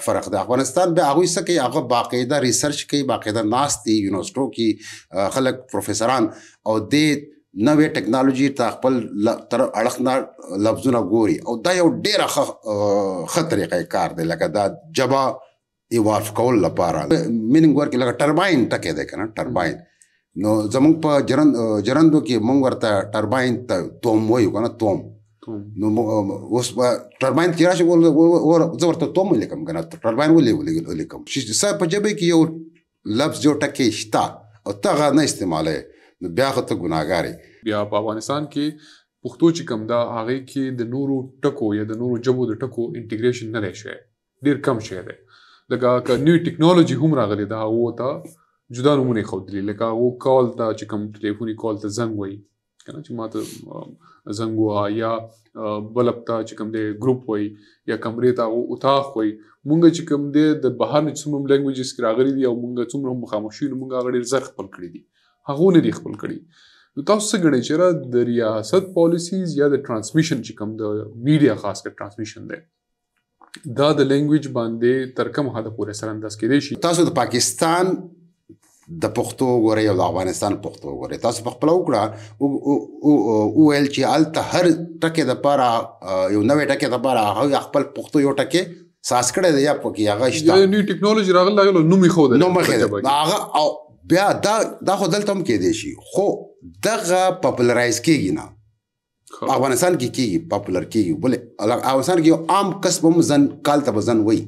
فرق د افغانستان به هغه سکه هغه باقاعده ریسرچ کوي باقاعده ناشتي یونیورسيټو کې خلک پروفیسوران او د نوې ټکنالوژي ته خپل تر اړخنا لفظونه ګوري او دا یو ډیر خطرې کار دی لکه دا جبا ایوالف کول لپاره میننګ ورکې لکه ټرباین ټکې دی کنه ټرباین نو زمونږ په جرند جرندو کې مونږ ورته ټرباین ته توم وایو کنه توم نو اوس ټرباین کې راشي زه ورته توم ولیکم که نه ټرباین ولې ولیکم ستا په ژبه کې یو لفظ یو ټکی شته او ته هغه نه استعمالوي نو بیا خو ته ګناهګار بیا په افغانستان کې پښتو چې کوم دا هغه کې د نورو ټکو یا د نورو جبو د ټکو انټیګریشن نه دی شوی ډیر کم شوی دی لکه نیو ټیکنالوژي هم راغلی دا هغه ته جدا نمونه خو دي لکه هغه کال ته چې کوم ټلیفوني کال ته زنګ وایي کنه چې ماته زنګ وا یا بلپتا چې کوم دی ګروپ وای یا کمرې ته او اتاق وای مونږ چې کوم دی د بهر نڅوم لنګویجز کې راغلي دي او مونږ څومره مخامشي مونږ غړي زر خپل کړی دي هغه نه دي خپل کړی نو تاسو څنګه چې را د ریاست پالیسیز یا د ترانسمیشن چې کوم د میډیا خاص کر ترانسمیشن دی دا د لنګویج باندې تر کوم حد پورې سره انداز کېدی شي تاسو د پاکستان د پښتو وګورئ او د افغانستان پښتو وګورئ تاسو په خپل وکړه او ال چې الته هر ټکي د پاره یو نوې ټکي د پاره هغه خپل پښتو یو ټکي ساس کړی دی یا پکې هغه شته یو نیو ټیکنالوژي راغله یو نو می خو ده نو مخ ده هغه او بیا دا دا خو دلته هم کې دی شي خو دغه پاپولرایز کیږي نه افغانستان کې کیږي پاپولر کیږي بل افغانستان کې یو عام کس هم ځن کال ته ځن وای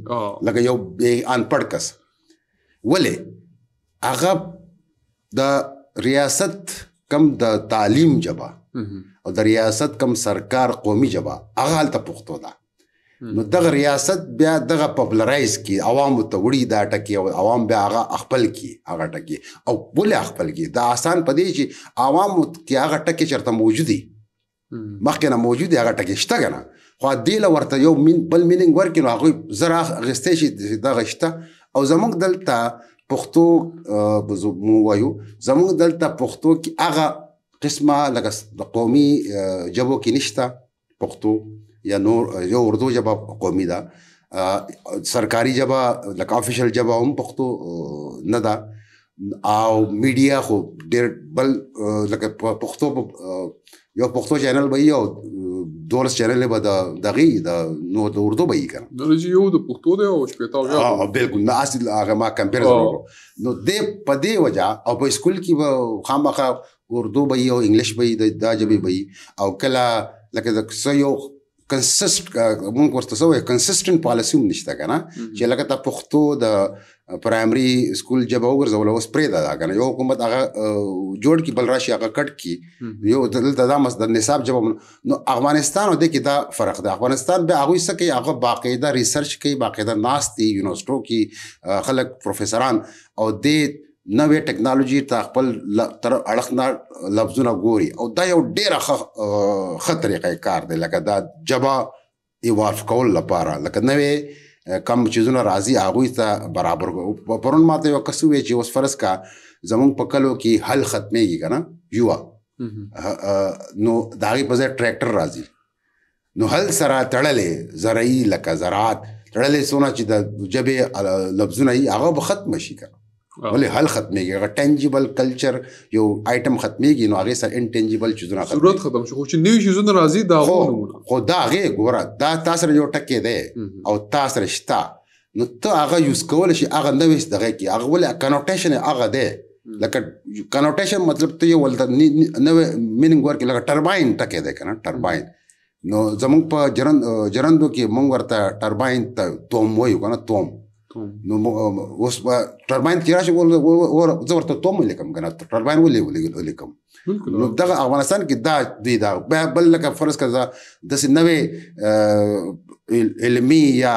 لکه یو ان پړ کس ولې هغه د ریاست کم د تعلیم جبا او د ریاست کم سرکار قومي جبا هغه حالت پښتو ده نو دغه ریاست بیا دغه پپلرایز کی عوام ته وړي دا ټکی او عوام بیا هغه خپل کی هغه ټکی او بوله خپل کی دا آسان پدې چې عوام کی هغه ټکی چرته موجودي مخکې نه موجودي هغه ټکی شته کنه خو دې ل ورته یو مين بل میننګ ورکې نو هغه زرا غستې شي دغه شته او زمونږ دلته پښتو مو وایو زموږ دلته پښتو کې هغه قسمه لکه د قومي جبو کې نشته پښتو یا نور یو اردو جبه قومي ده سرکاري جبه لکه افیشل جبه هم پښتو نه ده او میډیا خو ډېر بل لکه پښتو یو پښتو چینل به یو 12 چینل به د دغه د نو د اردو به یې کړ د رجی یو د پښتو دی او شپتا بیا ها بالکل نه اصل هغه ما کمپیر وکړو نو د په دې وجہ او په سکول کې به خامخا اردو به او انګلیش به د داجبې به او کله لکه د یو کنسست مونږ ورته سوې کنسټنت پالیسی هم نشته کنه چې لکه تا پښتو د پرایمري سکول جب وګرځول اوس پرې دا کنه یو حکومت هغه جوړ کی بل راشي هغه کټ کی یو دلته دا مس د نصاب جب نو افغانستان د کې دا فرق ده افغانستان به هغه سکه هغه باقاعده ریسرچ کوي باقاعده ناس دي یونیورسيټو کې خلک پروفیسوران او د نوې ټکنالوژي ته خپل تر اړخنا لفظونه ګوري او دا یو ډیره خطرې کار دی لکه دا جبا ایوالف کول لپاره لکه نوې کم چیزونه راځي هغه ته برابر پرون ماته یو کس وی چې اوس فرض کا زمونږ په کلو کې حل ختمېږي کنه یوا نو داغي په ځای ټریکټر راځي نو حل سره تړلې زرعي لکه زراعت تړلې سونه چې د جبه لفظونه هغه به ختم شي کنه ولې حل ختمېږي هغه ټینجیبل کلچر یو آیټم ختمېږي نو هغه سره انټینجیبل چیزونه ختمېږي ضرورت ختم شو چې نوې چیزونه راځي دا خو خو دا هغه ګوره دا تاسو یو ټکی دی او تاسو رښتا نو ته هغه یوز کول شي هغه نوې دغه کې هغه ولې کنوټیشن هغه دی لکه کنوټیشن مطلب ته یو ولته نوې میننګ ورکې لکه ټرباین ټکی دی کنه ټرباین نو زمونږ په جرند جرندو کې مونږ ورته ټرباین ته توم وایو کنه توم نو اوس ټرباین کې راشي زه ورته توم ولیکم کنه ټرباین ولې ولیکم نو دغه افغانستان کې دا دی دا بل لکه فرض کړه داسې نوې علمي یا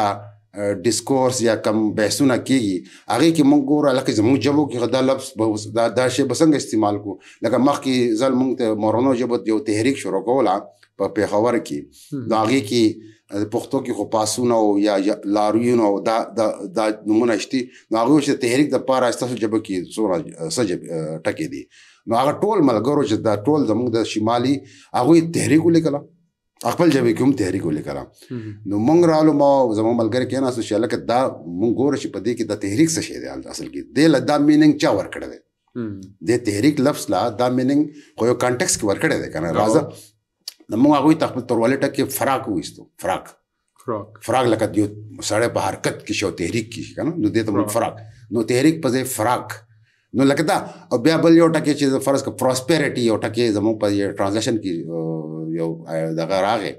ډیسکورس یا کم بحثونه کیږي هغه کې موږ ګور لکه زموږ جبو کې دا لفظ دا دا شی بسنګ استعمال کو لکه مخکې ځل موږ ته مورونو جبو یو تحریک شروع کولا په پیښور کې دا هغه کې پښتو کې خو پاسونه او یا لاریونه او دا دا دا نمونه شته نو هغه چې تحریک د پاره استاسو جبو کې سورا سجب ټکې دي نو هغه ټول ملګرو چې دا ټول زموږ د شمالي هغه تحریک ولیکلا خپل جبه کوم تحریک ولیکره نو مونږ رالو ما زمو ملګری کېناستو چې لکه دا مونږ ګوره چې په دې کې د تحریک څه شی دی اصل کې د دا میننګ چا ورکړی دی د تحریک لفظ لا دا میننګ خو یو کانټیکس کې ورکړی دی کنه راځه نو مونږ هغه ته خپل ترولې ټک کې فراق وېستو فراق فراق فراق لکه یو سړی په حرکت کې شو تحریک کې کنه نو دې ته مونږ فراق نو تحریک په ځای فراق نو لکه دا او بیا بل یو ټکی چې فرض کا پروسپیرټي یو ټکی زموږ په ټرانزیشن کې یو دغه راغی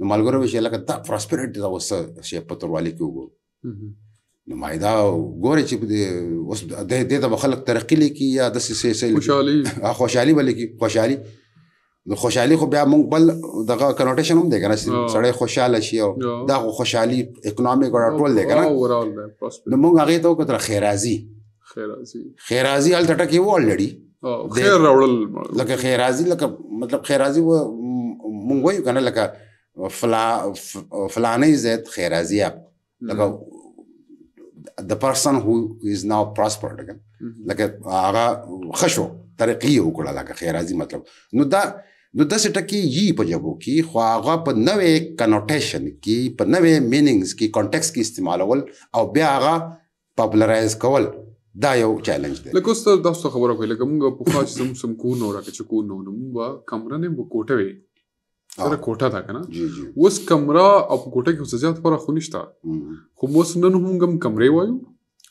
نو ملګرو ویل لکه دا پراسپریټی دا وسه چې په توروالي کې وګورو نو ما دا ګوره چې د اوس د دې د خلک ترقی لیکي یا د سې سې خوشحالي خوشحالي بل کی خوشحالي نو خوشحالي خو بیا موږ بل دغه کنوټیشن هم دی کنه سړی خوشاله شي او دا خوشحالي اکونومیک اور ټول دی کنه نو موږ هغه ته وکړه خیرازي خیرازي خیرازي ال ټټه کې و الډي خیر راوړل لکه خیرازي لکه مطلب خیرازي و مونږ وایو کنه لکه فلا فلانی زید خیرازیه لکه the person who is now prospered again لکه هغه خشو ترقی وکړه لکه خیرازی مطلب نو دا نو د سټکی یی په جبو کې خو هغه په نوې کنوټیشن کې په نوې مینینګز کې کانټیکست کې استعمالول او بیا هغه پاپولرایز کول دا یو چیلنج دی لکه ستاسو خبره کوي لکه موږ په خاص سم سم کو نو راکې کو نو نو موږ کمرنه په کوټه وي دا کوټه ده کنه جی جی اوس کمره او کوټه کې خصوصیات پر خو نشته خو موږ نن هم کوم کمرې وایو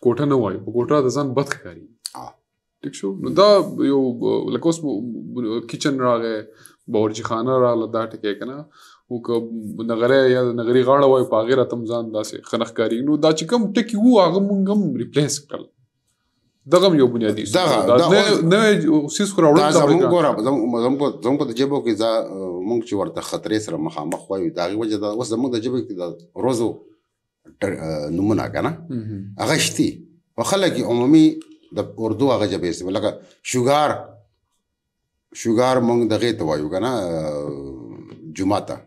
کوټه نه وایو په کوټه د ځان بد ښکاری ټیک شو نو دا یو لکه اوس کچن راغې باورچی خانه راغله دا ټکی کنه او که نغره یا نغری غاړه وای په غیره تم ځان داسې خنخ کاری نو دا چې کوم ټکی وو هغه مونږ هم ریپلیس کړل دغه یو بنیادی دغه نه نه اوسیس خو راوړل دا زموږ ګوره زموږ زموږ د جبو کې دا مونږ چې ورته خطرې سره مخامخ وایو دا وجه دا اوس زموږ د جبو کې دا روزو نمونه کنه هغه شتي په خلک عمومي د اردو هغه جبې سم لکه شوګار شوګار مونږ دغه ته وایو کنه جمعه ته